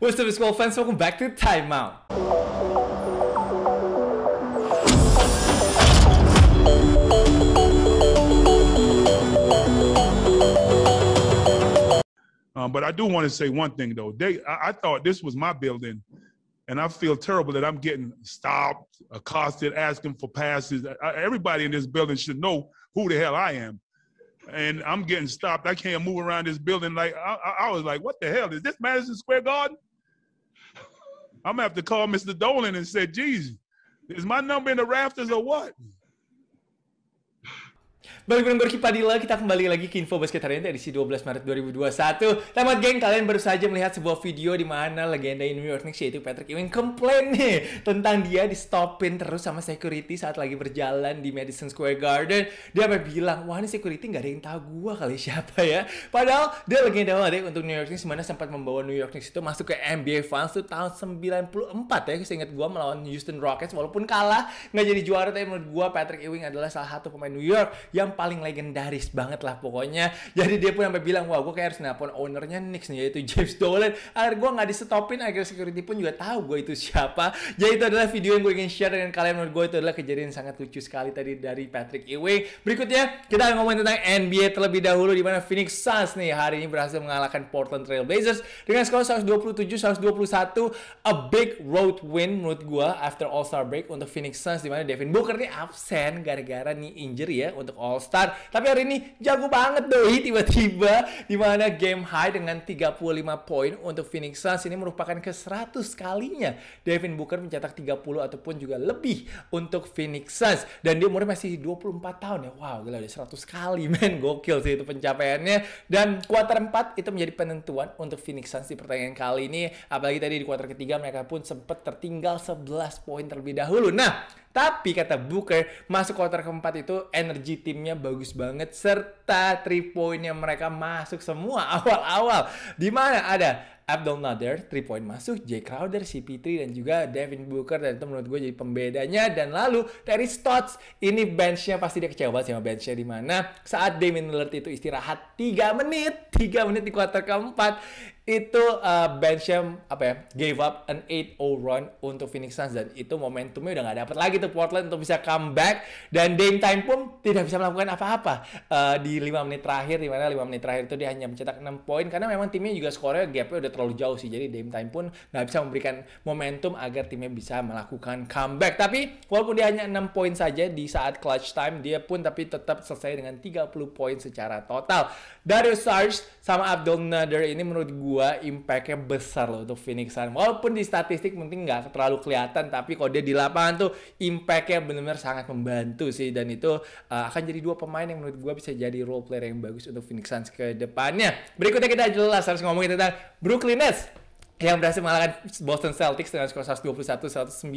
What's up, baseball fans? Welcome back to Timeout. Um, but I do want to say one thing though. They, I, I thought this was my building, and I feel terrible that I'm getting stopped, accosted, asking for passes. I, everybody in this building should know who the hell I am and I'm getting stopped. I can't move around this building. Like I, I, was like, what the hell is this Madison Square Garden? I'm gonna have to call Mr. Dolan and say, geez, is my number in the rafters or what? Balik bareng Gorky Padilla, kita kembali lagi ke Info Basket Harian edisi 12 Maret 2021. Selamat geng, kalian baru saja melihat sebuah video di mana legenda New York Knicks yaitu Patrick Ewing komplain nih tentang dia di stopin terus sama security saat lagi berjalan di Madison Square Garden. Dia sampai bilang, wah ini security nggak ada yang tahu gue kali siapa ya. Padahal dia legenda banget ya untuk New York Knicks mana sempat membawa New York Knicks itu masuk ke NBA Finals tuh tahun 94 ya. Saya ingat gua melawan Houston Rockets walaupun kalah nggak jadi juara tapi menurut gua Patrick Ewing adalah salah satu pemain New York yang paling legendaris banget lah pokoknya. Jadi dia pun sampai bilang, wah gue kayak harus nelpon ownernya Knicks nih, yaitu James Dolan. Agar gue nggak disetopin, agar security pun juga tahu gue itu siapa. Jadi itu adalah video yang gue ingin share dengan kalian. Menurut gue itu adalah kejadian sangat lucu sekali tadi dari Patrick Ewing. Berikutnya, kita akan ngomongin tentang NBA terlebih dahulu, di mana Phoenix Suns nih hari ini berhasil mengalahkan Portland Trail Blazers dengan skor 127-121. A big road win menurut gue after All-Star break untuk Phoenix Suns, di mana Devin Booker nih absen gara-gara nih injury ya untuk All Star. Tapi hari ini jago banget doi tiba-tiba di mana game high dengan 35 poin untuk Phoenix Suns ini merupakan ke-100 kalinya Devin Booker mencetak 30 ataupun juga lebih untuk Phoenix Suns dan dia umurnya masih 24 tahun ya. Wow, gila udah 100 kali men. Gokil sih itu pencapaiannya. Dan kuarter 4 itu menjadi penentuan untuk Phoenix Suns di pertandingan kali ini. Apalagi tadi di kuarter ketiga mereka pun sempat tertinggal 11 poin terlebih dahulu. Nah, tapi kata Booker, masuk quarter keempat itu energi timnya bagus banget serta three pointnya mereka masuk semua awal-awal. Di mana ada Abdul Nader, 3 point masuk, Jay Crowder, CP3, dan juga Devin Booker. Dan itu menurut gue jadi pembedanya. Dan lalu dari Stotts, ini benchnya pasti dia kecewa sama benchnya di mana saat Damian Lillard itu istirahat 3 menit, 3 menit di kuarter keempat, itu uh, Bencham apa ya gave up an 8-0 run untuk Phoenix Suns dan itu momentumnya udah nggak dapat lagi tuh Portland untuk bisa comeback dan Dame Time pun tidak bisa melakukan apa-apa uh, di 5 menit terakhir di mana 5 menit terakhir itu dia hanya mencetak 6 poin karena memang timnya juga skornya gapnya udah terlalu jauh sih jadi Dame Time pun nggak bisa memberikan momentum agar timnya bisa melakukan comeback tapi walaupun dia hanya 6 poin saja di saat clutch time dia pun tapi tetap selesai dengan 30 poin secara total Darius Sarge sama Abdul Nader ini menurut gue gua impactnya besar loh untuk Phoenix Sun. Walaupun di statistik mungkin nggak terlalu kelihatan, tapi kalau dia di lapangan tuh impactnya benar-benar sangat membantu sih. Dan itu uh, akan jadi dua pemain yang menurut gua bisa jadi role player yang bagus untuk Phoenix Suns ke depannya. Berikutnya kita jelas harus ngomongin tentang Brooklyn Nets yang berhasil mengalahkan Boston Celtics dengan skor 121-109.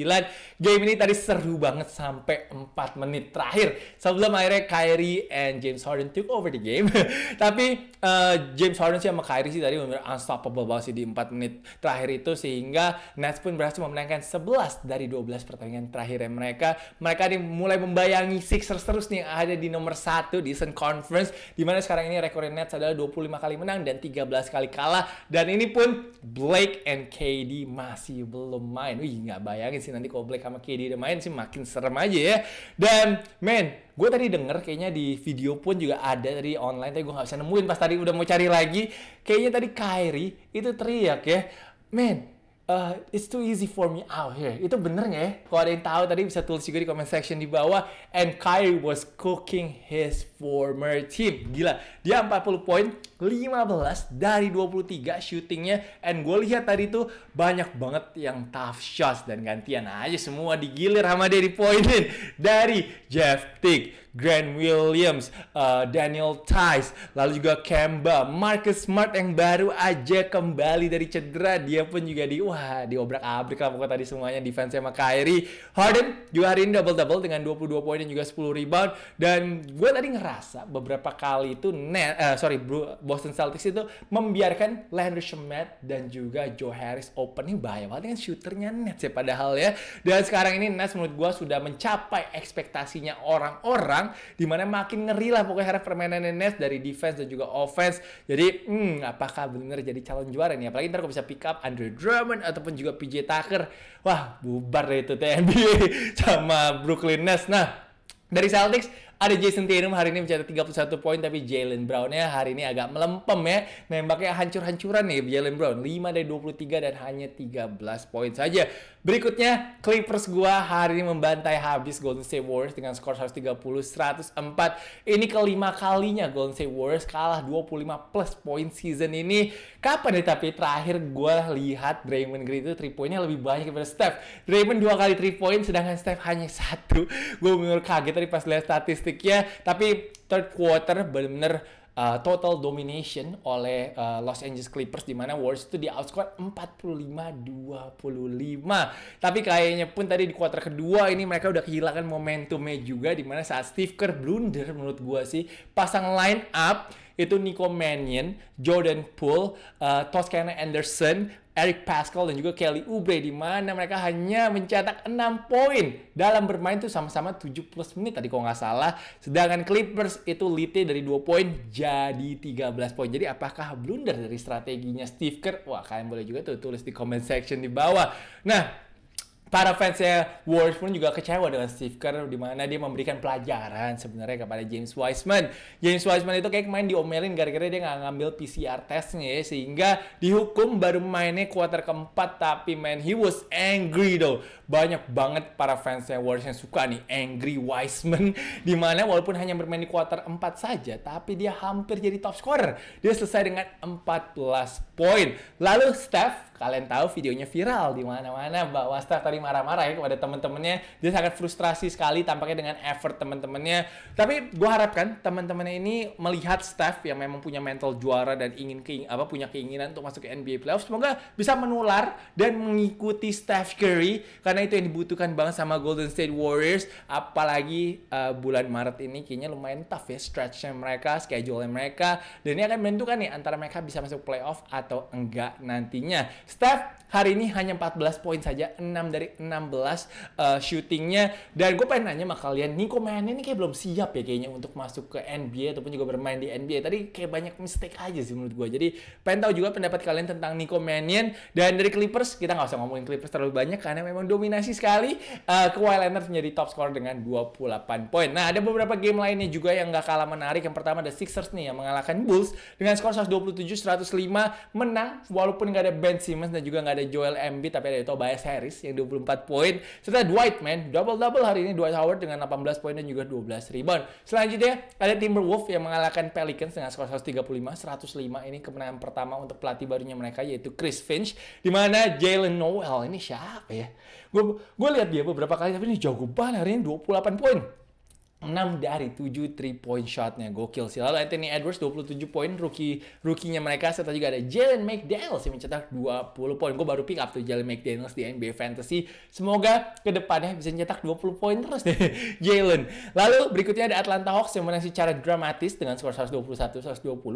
Game ini tadi seru banget sampai 4 menit terakhir. Sebelum akhirnya Kyrie and James Harden took over the game. Tapi Eh, James Harden sih sama Kyrie sih tadi benar unstoppable banget sih di 4 menit terakhir itu sehingga Nets pun berhasil memenangkan 11 dari 12 pertandingan terakhir mereka. Mereka nih mulai membayangi Sixers terus nih ada di nomor 1 di Eastern Conference di mana sekarang ini rekor Nets adalah 25 kali menang dan 13 kali kalah dan ini pun Blake and KD masih belum main. Wih, nggak bayangin sih nanti kalau Blake sama KD udah main sih makin serem aja ya. Dan men gue tadi denger kayaknya di video pun juga ada dari online tapi gue nggak bisa nemuin pas tadi udah mau cari lagi kayaknya tadi Kyrie itu teriak ya man Uh, it's too easy for me out here. Itu bener nggak ya? Kalau ada yang tahu tadi bisa tulis juga di comment section di bawah. And Kyrie was cooking his former team. Gila, dia 40 poin, 15 dari 23 syutingnya and gue lihat tadi tuh banyak banget yang tough shots dan gantian aja semua digilir sama dari Poinin dari Jeff Tick, Grant Williams, uh, Daniel Tice, lalu juga Kemba, Marcus Smart yang baru aja kembali dari cedera dia pun juga di wah diobrak abrik lah pokoknya tadi semuanya defense sama Kyrie Harden juga hari ini double double dengan 22 poin dan juga 10 rebound dan gue tadi ngerasa beberapa kali itu net uh, sorry bro, Boston Celtics itu membiarkan Landry Shamet dan juga Joe Harris opening ini bahaya banget dengan shooternya Nets ya padahal ya dan sekarang ini Nets menurut gue sudah mencapai ekspektasinya orang-orang dimana makin ngeri lah pokoknya harap permainan Nets dari defense dan juga offense jadi hmm, apakah benar jadi calon juara nih apalagi ntar gue bisa pick up Andrew Drummond ataupun juga PJ Tucker wah bubar deh itu TNBA sama Brooklyn Nets nah dari Celtics ada Jason Tatum hari ini mencetak 31 poin tapi Jalen brown ya hari ini agak melempem ya. Nembaknya hancur-hancuran nih Jalen Brown. 5 dari 23 dan hanya 13 poin saja. Berikutnya Clippers gua hari ini membantai habis Golden State Warriors dengan skor 130-104. Ini kelima kalinya Golden State Warriors kalah 25 plus poin season ini. Kapan nih tapi terakhir gua lihat Draymond Green itu 3 poinnya lebih banyak daripada Steph. Draymond dua kali 3 poin sedangkan Steph hanya satu. Gue bener kaget tadi pas lihat statistik statistiknya tapi third quarter benar-benar uh, total domination oleh uh, Los Angeles Clippers di mana Warriors itu di outscore 45-25. Tapi kayaknya pun tadi di kuarter kedua ini mereka udah kehilangan momentumnya juga di mana saat Steve Kerr blunder menurut gua sih pasang line up itu Nico Mannion, Jordan Poole, uh, Toscana Anderson, Eric Pascal dan juga Kelly Oubre di mana mereka hanya mencetak 6 poin dalam bermain itu sama-sama plus menit tadi kalau nggak salah. Sedangkan Clippers itu lead dari 2 poin jadi 13 poin. Jadi apakah blunder dari strateginya Steve Kerr? Wah, kalian boleh juga tuh tulis di comment section di bawah. Nah, para fansnya Wars pun juga kecewa dengan Steve Kerr di mana dia memberikan pelajaran sebenarnya kepada James Wiseman. James Wiseman itu kayak main diomelin gara-gara dia nggak ngambil PCR testnya ya, sehingga dihukum baru mainnya kuarter keempat tapi man he was angry though. Banyak banget para fansnya Wars yang suka nih angry Wiseman di mana walaupun hanya bermain di kuarter 4 saja tapi dia hampir jadi top scorer. Dia selesai dengan 14 poin. Lalu Steph, kalian tahu videonya viral di mana-mana bahwa Steph tadi sekali marah-marah ya kepada teman-temannya. Dia sangat frustrasi sekali tampaknya dengan effort teman-temannya. Tapi gue harapkan teman-temannya ini melihat Steph yang memang punya mental juara dan ingin keing apa punya keinginan untuk masuk ke NBA playoffs semoga bisa menular dan mengikuti Steph Curry karena itu yang dibutuhkan banget sama Golden State Warriors apalagi uh, bulan Maret ini kayaknya lumayan tough ya stretchnya mereka, schedule-nya mereka dan ini akan menentukan nih antara mereka bisa masuk playoff atau enggak nantinya. Steph hari ini hanya 14 poin saja, 6 dari dari 16 uh, eh, syutingnya. Dan gue pengen nanya sama kalian, Niko mainnya ini kayak belum siap ya kayaknya untuk masuk ke NBA ataupun juga bermain di NBA. Tadi kayak banyak mistake aja sih menurut gue. Jadi pengen tahu juga pendapat kalian tentang Nico Mannion. Dan dari Clippers, kita nggak usah ngomongin Clippers terlalu banyak karena memang dominasi sekali. Uh, Kawhi Leonard menjadi top scorer dengan 28 poin. Nah ada beberapa game lainnya juga yang nggak kalah menarik. Yang pertama ada Sixers nih yang mengalahkan Bulls dengan skor 127-105 menang walaupun nggak ada Ben Simmons dan juga nggak ada Joel Embiid tapi ada Tobias Harris yang 20 24 poin. Serta Dwight, man. Double-double hari ini Dwight Howard dengan 18 poin dan juga 12 rebound. Selanjutnya, ada Timberwolves yang mengalahkan Pelicans dengan skor 135-105. Ini kemenangan pertama untuk pelatih barunya mereka, yaitu Chris Finch. Dimana Jalen Noel, ini siapa ya? Gue lihat dia beberapa kali, tapi ini jago banget hari ini 28 poin. 6 dari 7 three point shotnya gokil sih. Lalu Anthony Edwards 27 poin rookie rookie-nya mereka serta juga ada Jalen McDaniels yang mencetak 20 poin. Gue baru pick up tuh Jalen McDaniels di NBA Fantasy. Semoga kedepannya bisa nyetak 20 poin terus deh Jalen. Lalu berikutnya ada Atlanta Hawks yang menang secara dramatis dengan skor 121-120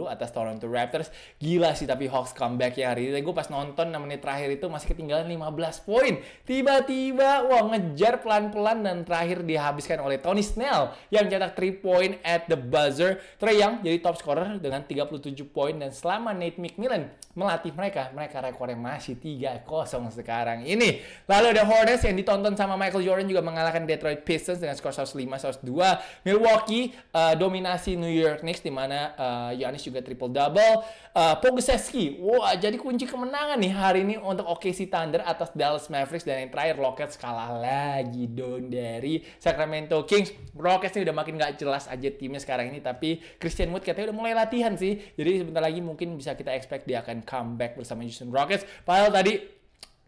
atas Toronto Raptors. Gila sih tapi Hawks comeback ya hari ini. Gue pas nonton 6 menit terakhir itu masih ketinggalan 15 poin. Tiba-tiba wah ngejar pelan-pelan dan terakhir dihabiskan oleh Tony Snell yang cetak 3 point at the buzzer. Trey Young jadi top scorer dengan 37 poin dan selama Nate McMillan melatih mereka, mereka rekornya masih 3-0 sekarang ini. Lalu ada Hornets yang ditonton sama Michael Jordan juga mengalahkan Detroit Pistons dengan skor 105-102. Milwaukee uh, dominasi New York Knicks di mana uh, juga triple double. Uh, Pogusevski, wah wow, jadi kunci kemenangan nih hari ini untuk OKC Thunder atas Dallas Mavericks dan yang terakhir Rockets kalah lagi dong dari Sacramento Kings. Rock Marquez ini udah makin gak jelas aja timnya sekarang ini tapi Christian Wood katanya udah mulai latihan sih jadi sebentar lagi mungkin bisa kita expect dia akan comeback bersama Houston Rockets padahal tadi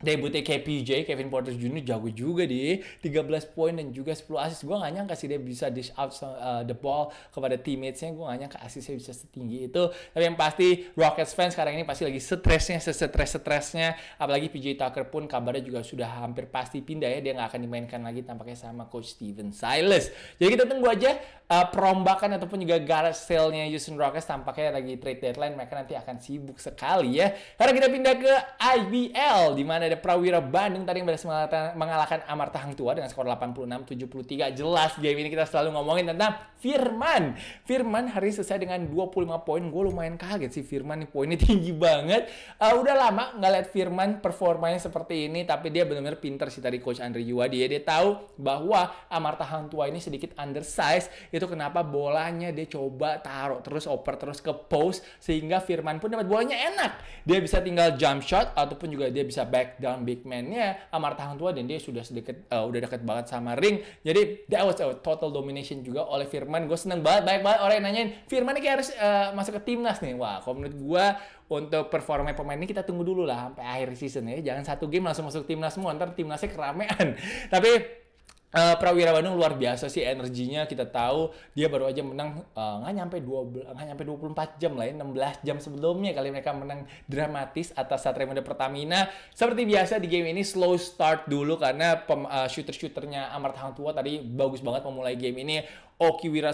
debutnya KPJ Kevin Porter Jr jago juga di 13 poin dan juga 10 asis gue gak nyangka sih dia bisa dish out uh, the ball kepada teammatesnya gue gak nyangka asisnya bisa setinggi itu tapi yang pasti Rockets fans sekarang ini pasti lagi stresnya stress stresnya apalagi PJ Tucker pun kabarnya juga sudah hampir pasti pindah ya dia gak akan dimainkan lagi tampaknya sama Coach Steven Silas jadi kita tunggu aja uh, perombakan ataupun juga garage sale-nya Houston Rockets tampaknya lagi trade deadline mereka nanti akan sibuk sekali ya karena kita pindah ke IBL di mana ada Prawira Bandung tadi yang berhasil mengalahkan, Amarta Hang Tua dengan skor 86-73. Jelas game ini kita selalu ngomongin tentang Firman. Firman hari selesai dengan 25 poin. Gue lumayan kaget sih Firman nih poinnya tinggi banget. Uh, udah lama nggak lihat Firman performanya seperti ini tapi dia benar-benar pinter sih tadi coach Andre Yuwa. Ya. Dia tahu bahwa Amarta Hang Tua ini sedikit undersized. Itu kenapa bolanya dia coba taruh terus oper terus ke post sehingga Firman pun dapat bolanya enak. Dia bisa tinggal jump shot ataupun juga dia bisa back down big man-nya Amar Hang Tua dan dia sudah sedikit uh, eh, udah deket banget sama ring. Jadi that was a total domination juga oleh Firman. Gue seneng banget banyak banget orang yang nanyain Firman ini kayak harus uh, masuk ke timnas nih. Wah, kalau menurut gue untuk performa pemain ini kita tunggu dulu lah sampai akhir season ya. Jangan satu game langsung masuk timnas semua, ntar timnasnya keramean. Tapi Uh, Prawira Bandung luar biasa sih energinya kita tahu dia baru aja menang nggak uh, eh, nyampe 12 nggak nyampe empat jam lain ya, enam belas jam sebelumnya kali mereka menang dramatis atas Satria Muda Pertamina. Seperti biasa di game ini slow start dulu karena uh, shooter-shooternya Amart Hang Tua tadi bagus banget memulai game ini Oki Wira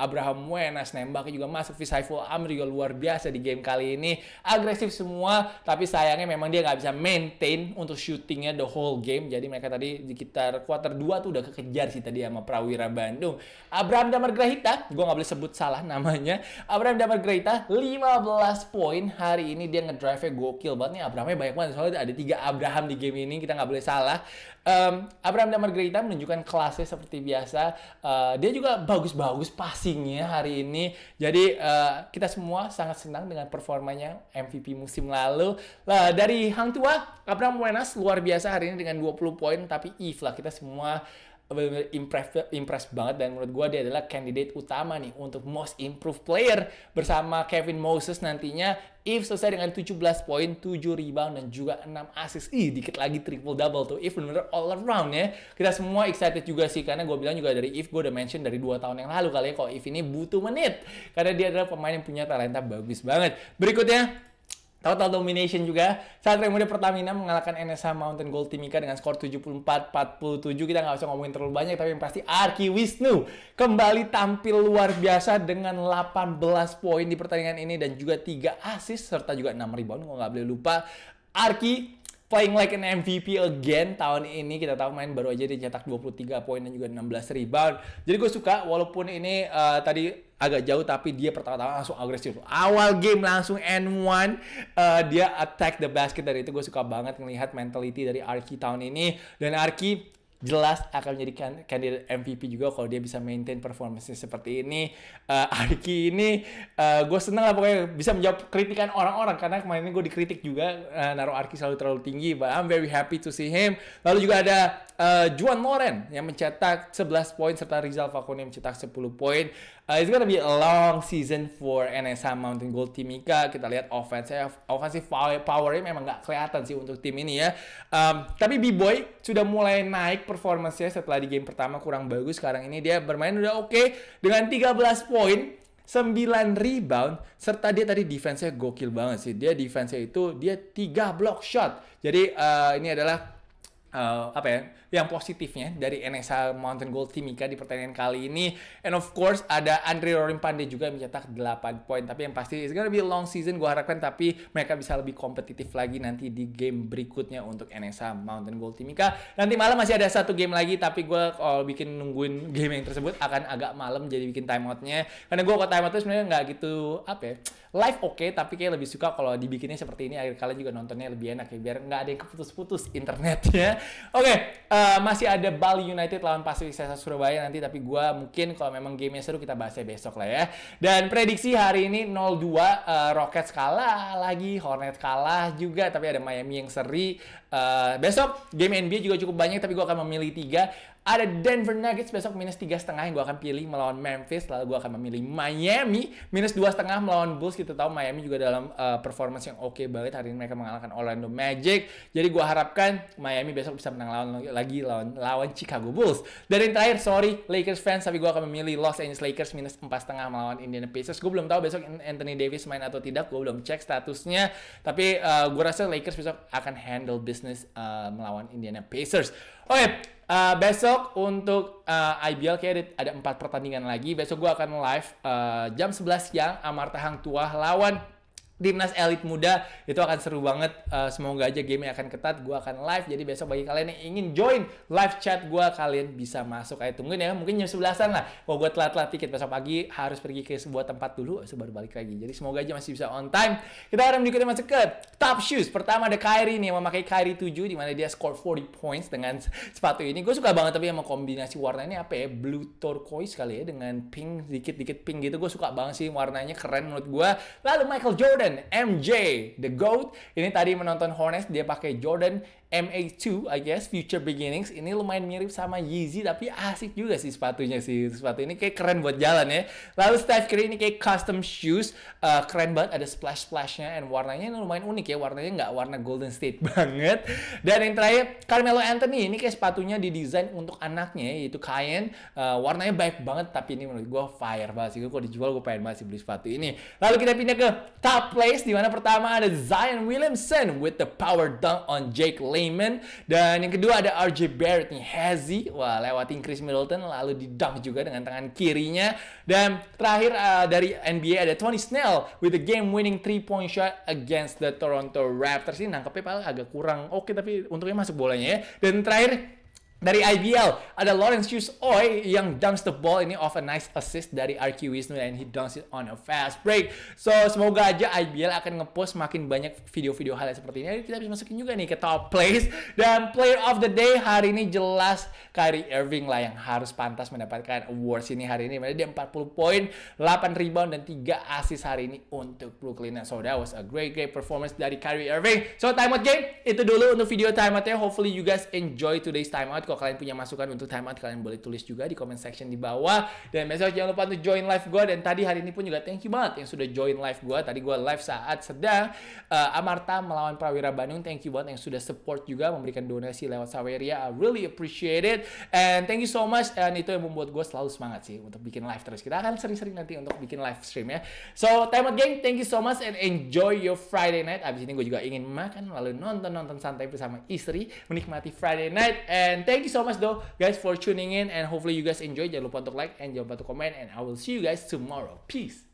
Abraham Wenas nembaknya juga masuk, Visaiful Amri juga luar biasa di game kali ini. Agresif semua, tapi sayangnya memang dia nggak bisa maintain untuk shootingnya the whole game. Jadi mereka tadi di sekitar quarter 2 tuh udah kekejar sih tadi sama Prawira Bandung. Abraham Damar Grahita, gue nggak boleh sebut salah namanya. Abraham Damar Grahita, 15 poin hari ini dia ngedrive-nya gokil banget nih. Abrahamnya banyak banget, soalnya ada tiga Abraham di game ini, kita nggak boleh salah. Um, Abraham Damar Grahita menunjukkan kelasnya seperti biasa. Uh, dia juga bagus-bagus passingnya hari ini. Jadi uh, kita semua sangat senang dengan performanya MVP musim lalu. Lah, dari Hang Tua, Abraham Wenas luar biasa hari ini dengan 20 poin. Tapi if lah kita semua benar-benar impress, impress banget dan menurut gue dia adalah kandidat utama nih untuk most improved player bersama Kevin Moses nantinya if selesai dengan 17 poin, 7 rebound dan juga 6 assist. Ih, dikit lagi triple double tuh. If benar-benar all around ya. Kita semua excited juga sih karena gue bilang juga dari If gue udah mention dari 2 tahun yang lalu kali ya kalau If ini butuh menit karena dia adalah pemain yang punya talenta bagus banget. Berikutnya Total domination juga. saat Muda Pertamina mengalahkan N.S.A Mountain Gold Timika dengan skor 74-47. Kita nggak usah ngomongin terlalu banyak, tapi yang pasti Arki Wisnu kembali tampil luar biasa dengan 18 poin di pertandingan ini dan juga tiga asis serta juga 6 rebound. Nggak boleh lupa, Arki playing like an MVP again tahun ini kita tahu main baru aja dicetak 23 poin dan juga 16 rebound. Jadi gue suka walaupun ini uh, tadi agak jauh tapi dia pertama-tama langsung agresif. Awal game langsung N1 uh, eh, dia attack the basket dari itu gue suka banget ngelihat mentality dari Arki tahun ini dan Arki jelas akan menjadi kan, kandidat MVP juga kalau dia bisa maintain performance seperti ini. Eh, uh, Arki ini uh, eh, gue seneng lah pokoknya bisa menjawab kritikan orang-orang karena kemarin ini gue dikritik juga uh, naruh Arki selalu terlalu tinggi. But I'm very happy to see him. Lalu juga ada uh, Juan Loren yang mencetak 11 poin serta Rizal yang mencetak 10 poin. Uh, it's gonna be a long season for NSA Mountain Gold Timika. Kita lihat offense offensive power nya memang nggak kelihatan sih untuk tim ini ya. Um, tapi B-Boy sudah mulai naik performance-nya setelah di game pertama kurang bagus sekarang ini dia bermain udah oke okay, dengan 13 poin 9 rebound serta dia tadi defense-nya gokil banget sih. Dia defense-nya itu dia 3 block shot. Jadi uh, ini adalah uh, apa ya yang positifnya dari NSA Mountain Gold Timika di pertandingan kali ini and of course ada Andre Rorim Pandey juga mencetak 8 poin tapi yang pasti it's gonna be long season gue harapkan tapi mereka bisa lebih kompetitif lagi nanti di game berikutnya untuk NSA Mountain Gold Timika nanti malam masih ada satu game lagi tapi gue kalau bikin nungguin game yang tersebut akan agak malam jadi bikin timeoutnya karena gue kalau timeoutnya sebenarnya nggak gitu apa ya live oke okay, tapi kayak lebih suka kalau dibikinnya seperti ini akhir kalian juga nontonnya lebih enak ya biar nggak ada yang keputus-putus internetnya Oke, okay, uh, eh, masih ada Bali United lawan Pasifik Sesa Surabaya nanti tapi gue mungkin kalau memang gamenya seru kita bahasnya besok lah ya. Dan prediksi hari ini 0-2 uh, eh, Rockets kalah lagi, Hornets kalah juga tapi ada Miami yang seri. Uh, besok game NBA juga cukup banyak tapi gue akan memilih tiga ada Denver Nuggets besok minus tiga setengah yang gue akan pilih melawan Memphis. Lalu gue akan memilih Miami minus dua setengah melawan Bulls. Kita gitu tahu Miami juga dalam uh, performance yang oke okay banget hari ini mereka mengalahkan Orlando Magic. Jadi gue harapkan Miami besok bisa menang lawan lagi lawan lawan Chicago Bulls. Dan yang terakhir, sorry Lakers fans, tapi gue akan memilih Los Angeles Lakers minus empat setengah melawan Indiana Pacers. Gue belum tahu besok Anthony Davis main atau tidak. Gue belum cek statusnya. Tapi uh, eh, gue rasa Lakers besok akan handle business uh, melawan Indiana Pacers. Oke, okay, uh, besok untuk uh, eh, IBL kayak ada empat pertandingan lagi. Besok gue akan live uh, jam 11 siang Amarta Hang Tua lawan Timnas elit muda itu akan seru banget. Uh, semoga aja game akan ketat. Gue akan live. Jadi besok bagi kalian yang ingin join live chat gue, kalian bisa masuk. Ayo tungguin ya. Mungkin jam sebelasan lah. Kalau gue telat-telat tiket besok pagi harus pergi ke sebuah tempat dulu. Terus baru balik lagi. Jadi semoga aja masih bisa on time. Kita akan berikutnya masuk ke top shoes. Pertama ada Kyrie nih. yang Memakai Kyrie 7 dimana dia score 40 points dengan sepatu ini. Gue suka banget tapi sama kombinasi warnanya apa ya. Blue turquoise kali ya. Dengan pink. Dikit-dikit pink gitu. Gue suka banget sih warnanya. Keren menurut gue. Lalu Michael Jordan Jordan MJ the GOAT ini tadi menonton Hornets dia pakai Jordan MA2, I guess, Future Beginnings. Ini lumayan mirip sama Yeezy, tapi asik juga sih sepatunya sih. Sepatu ini kayak keren buat jalan ya. Lalu Steph Curry ini kayak custom shoes. Uh, keren banget, ada splash-splashnya. And warnanya ini lumayan unik ya. Warnanya nggak warna Golden State banget. Dan yang terakhir, Carmelo Anthony. Ini kayak sepatunya didesain untuk anaknya, yaitu Kain Uh, eh, warnanya baik banget, tapi ini menurut gue fire banget sih. Gue kalau dijual, gue pengen banget sih beli sepatu ini. Lalu kita pindah ke top place, di mana pertama ada Zion Williamson with the power dunk on Jake Lane. Heyman dan yang kedua ada RJ Barrett nih Hazy wah lewatin Chris Middleton lalu di dunk juga dengan tangan kirinya dan terakhir uh, dari NBA ada Tony Snell with the game winning three point shot against the Toronto Raptors ini nangkepnya paling agak kurang oke okay, tapi untungnya masuk bolanya ya dan terakhir dari IBL, ada Lawrence Hughes Oi yang dunks the ball ini off a nice assist dari RQ Wisnu and he dunks it on a fast break. So, semoga aja IBL akan ngepost makin banyak video-video hal seperti ini. Jadi kita bisa masukin juga nih ke top place Dan player of the day hari ini jelas Kyrie Irving lah yang harus pantas mendapatkan awards ini hari ini. Dia 40 poin, 8 rebound, dan 3 assist hari ini untuk Brooklyn. So, that was a great, great performance dari Kyrie Irving. So, timeout game, itu dulu untuk video timeoutnya. Hopefully you guys enjoy today's timeout. Kalau kalian punya masukan untuk time out kalian boleh tulis juga di comment section di bawah. Dan besok jangan lupa untuk join live gue. Dan tadi hari ini pun juga thank you banget yang sudah join live gue. Tadi gue live saat sedang uh, Amarta melawan Prawira Bandung. Thank you banget yang sudah support juga, memberikan donasi lewat Saweria. I really appreciate it. And thank you so much. And itu yang membuat gue selalu semangat sih untuk bikin live terus. Kita akan sering-sering nanti untuk bikin live stream ya. So, time out gang, thank you so much and enjoy your Friday night. Abis ini gue juga ingin makan lalu nonton-nonton santai bersama istri, menikmati Friday night. And thank thank you so much though guys for tuning in and hopefully you guys enjoy. Jangan lupa untuk like and jangan lupa untuk comment and I will see you guys tomorrow. Peace.